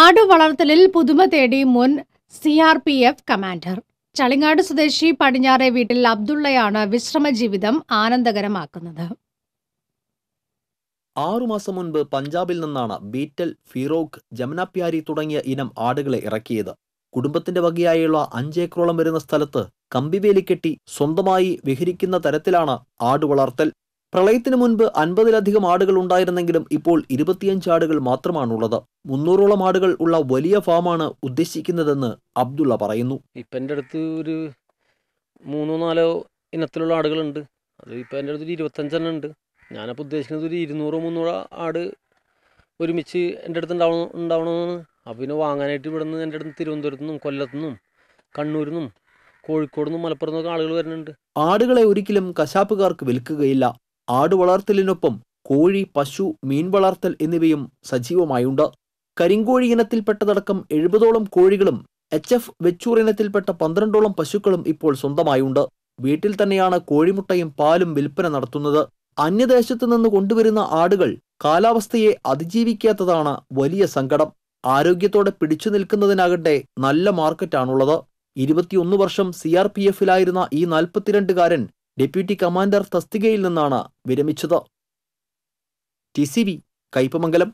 ആടുവളർത്തലിൽ പുതുമ തേടി മുൻ C R P F commander Chalingad സ്വദേശി പടിഞ്ഞാറെ വീട്ടിൽ അബ്ദുള്ളയാണ് വിശ്രമ ജീവിതം ആനന്ദകരമാക്കുന്നത് ആറുമാസം മുൻപ് പഞ്ചാബിൽ നിന്നാണ് ബീറ്റൽ ഫിറോക്ക് ജമനാപ്യാരി തുടങ്ങിയ ഇനം ആടുകളെ ഇറക്കിയത് കുടുംബത്തിന്റെ വകയായുള്ള അഞ്ചേക്കറോളം വരുന്ന സ്ഥലത്ത് കമ്പിവേലിക്കെട്ടി സ്വന്തമായി വിഹരിക്കുന്ന തരത്തിലാണ് ആടുവളർത്തൽ പ്രളയത്തിന് മുൻപ് അൻപതിലധികം ആടുകൾ ഉണ്ടായിരുന്നെങ്കിലും ഇപ്പോൾ ഇരുപത്തിയഞ്ച് ആടുകൾ മാത്രമാണുള്ളത് മുന്നൂറോളം ആടുകൾ ഉള്ള വലിയ ഫാമാണ് ഉദ്ദേശിക്കുന്നതെന്ന് അബ്ദുള്ള പറയുന്നു ഇപ്പൊ എൻ്റെ അടുത്ത് ഒരു മൂന്നോ നാലോ ഇനത്തിലുള്ള ആടുകളുണ്ട് അത് ഇപ്പം എൻ്റെ അടുത്ത് ഒരു ഇരുപത്തഞ്ചെണ്ണം ഉണ്ട് ഞാനപ്പോൾ ഉദ്ദേശിക്കുന്നത് ഒരു ഇരുന്നൂറോ മുന്നൂറോ ആട് ഒരുമിച്ച് എൻ്റെ അടുത്ത് ഉണ്ടാവണം ഉണ്ടാവണമെന്നാണ് അപ്പോൾ പിന്നെ വാങ്ങാനായിട്ട് ഇവിടെ നിന്ന് എൻ്റെ അടുത്ത് തിരുവനന്തപുരത്തു നിന്നും കൊല്ലത്തു നിന്നും കണ്ണൂരിൽ നിന്നും കോഴിക്കോട് നിന്നും മലപ്പുറത്തുനിന്നൊക്കെ ആളുകൾ വരുന്നുണ്ട് ആടുകളെ ഒരിക്കലും കശാപ്പുകാർക്ക് വിൽക്കുകയില്ല ആടുവളർത്തലിനൊപ്പം കോഴി പശു മീൻ വളർത്തൽ എന്നിവയും സജീവമായുണ്ട് കരിങ്കോഴി ഇനത്തിൽപ്പെട്ടതടക്കം എഴുപതോളം കോഴികളും എച്ച് എഫ് വെച്ചൂർ ഇനത്തിൽപ്പെട്ട പന്ത്രണ്ടോളം പശുക്കളും ഇപ്പോൾ സ്വന്തമായുണ്ട് വീട്ടിൽ തന്നെയാണ് കോഴിമുട്ടയും പാലും വിൽപ്പന നടത്തുന്നത് അന്യദേശത്തു നിന്ന് കൊണ്ടുവരുന്ന ആടുകൾ കാലാവസ്ഥയെ അതിജീവിക്കാത്തതാണ് വലിയ സങ്കടം ആരോഗ്യത്തോടെ പിടിച്ചു നിൽക്കുന്നതിനാകട്ടെ നല്ല മാർക്കറ്റാണുള്ളത് ഇരുപത്തിയൊന്ന് വർഷം സി ആർ പി എഫിലായിരുന്ന ഈ നാൽപ്പത്തിരണ്ടുകാരൻ ഡെപ്യൂട്ടി കമാൻഡർ തസ്തികയിൽ നിന്നാണ് വിരമിച്ചത് ടി സി വി കയ്പമംഗലം